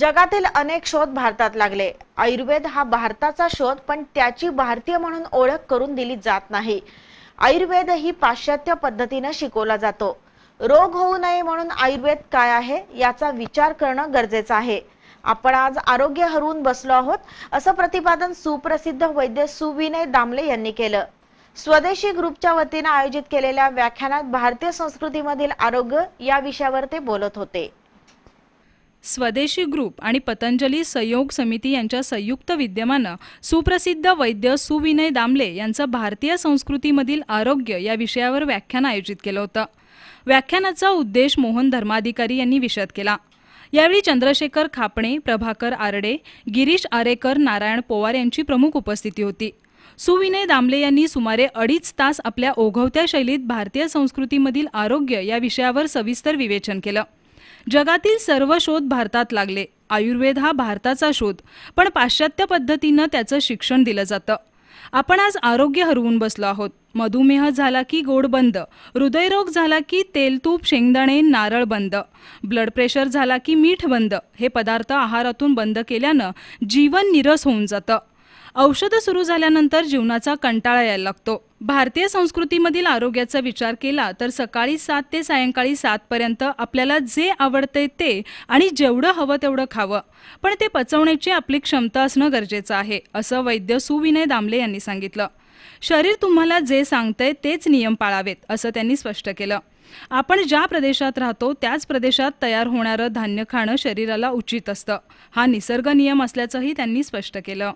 जगातील अनेक शोध भारतात लागले आयुर्वेद हा भारताचा शोध पण त्याची भारतीय म्हणून ओळख करून दिली जात नाही आयुर्वेद ही पाश्चात्य पद्धतीने शिकवला जातो रोग होऊ नये म्हणून आयुर्वेद काय आहे याचा विचार करणं गरजेचं आहे आपण आज आरोग्य हरवून बसलो आहोत असं प्रतिपादन सुप्रसिद्ध वैद्य सुविनय दामले यांनी केलं स्वदेशी ग्रुपच्या वतीनं आयोजित केलेल्या व्याख्यानात भारतीय संस्कृतीमधील आरोग्य या विषयावर ते बोलत होते स्वदेशी ग्रुप आणि पतंजली संयोग समिती यांच्या संयुक्त विद्यमानं सुप्रसिद्ध वैद्य सुविनय दामले यांचं भारतीय संस्कृतीमधील आरोग्य या विषयावर व्याख्यान आयोजित केलं होतं व्याख्यानाचा उद्देश मोहन धर्माधिकारी यांनी विषद केला यावेळी चंद्रशेखर खापणे प्रभाकर आरडे गिरीश आरेकर नारायण पोवार यांची प्रमुख उपस्थिती होती सुविनय दामले यांनी सुमारे अडीच तास आपल्या ओघवत्या शैलीत भारतीय संस्कृतीमधील आरोग्य या विषयावर सविस्तर विवेचन केलं जगातील सर्व शोध भारतात लागले आयुर्वेद हा भारताचा शोध पण पाश्चात्य पद्धतीनं त्याचं शिक्षण दिलं जातं आपण आज आरोग्य हरवून बसलो आहोत मधुमेह झाला की गोड बंद हृदयरोग झाला की तेलतूप शेंगदाणे नारळ बंद ब्लड प्रेशर झाला की मीठ बंद हे पदार्थ आहारातून बंद केल्यानं जीवन निरस होऊन जातं औषधं सुरू झाल्यानंतर जीवनाचा कंटाळा यायला लागतो भारतीय संस्कृतीमधील आरोग्याचा विचार केला तर सकाळी सात ते सायंकाळी सातपर्यंत आपल्याला जे आवडते ते आणि जेवढं हवं तेवढं खावं पण ते पचवण्याची आपली क्षमता असणं गरजेचं आहे असं वैद्य सुविनय दामले यांनी सांगितलं शरीर तुम्हाला जे सांगतंय तेच नियम पाळावेत असं त्यांनी स्पष्ट केलं आपण ज्या प्रदेशात राहतो त्याच प्रदेशात तयार होणारं धान्य खाणं शरीराला उचित असतं हा निसर्ग नियम असल्याचंही त्यांनी स्पष्ट केलं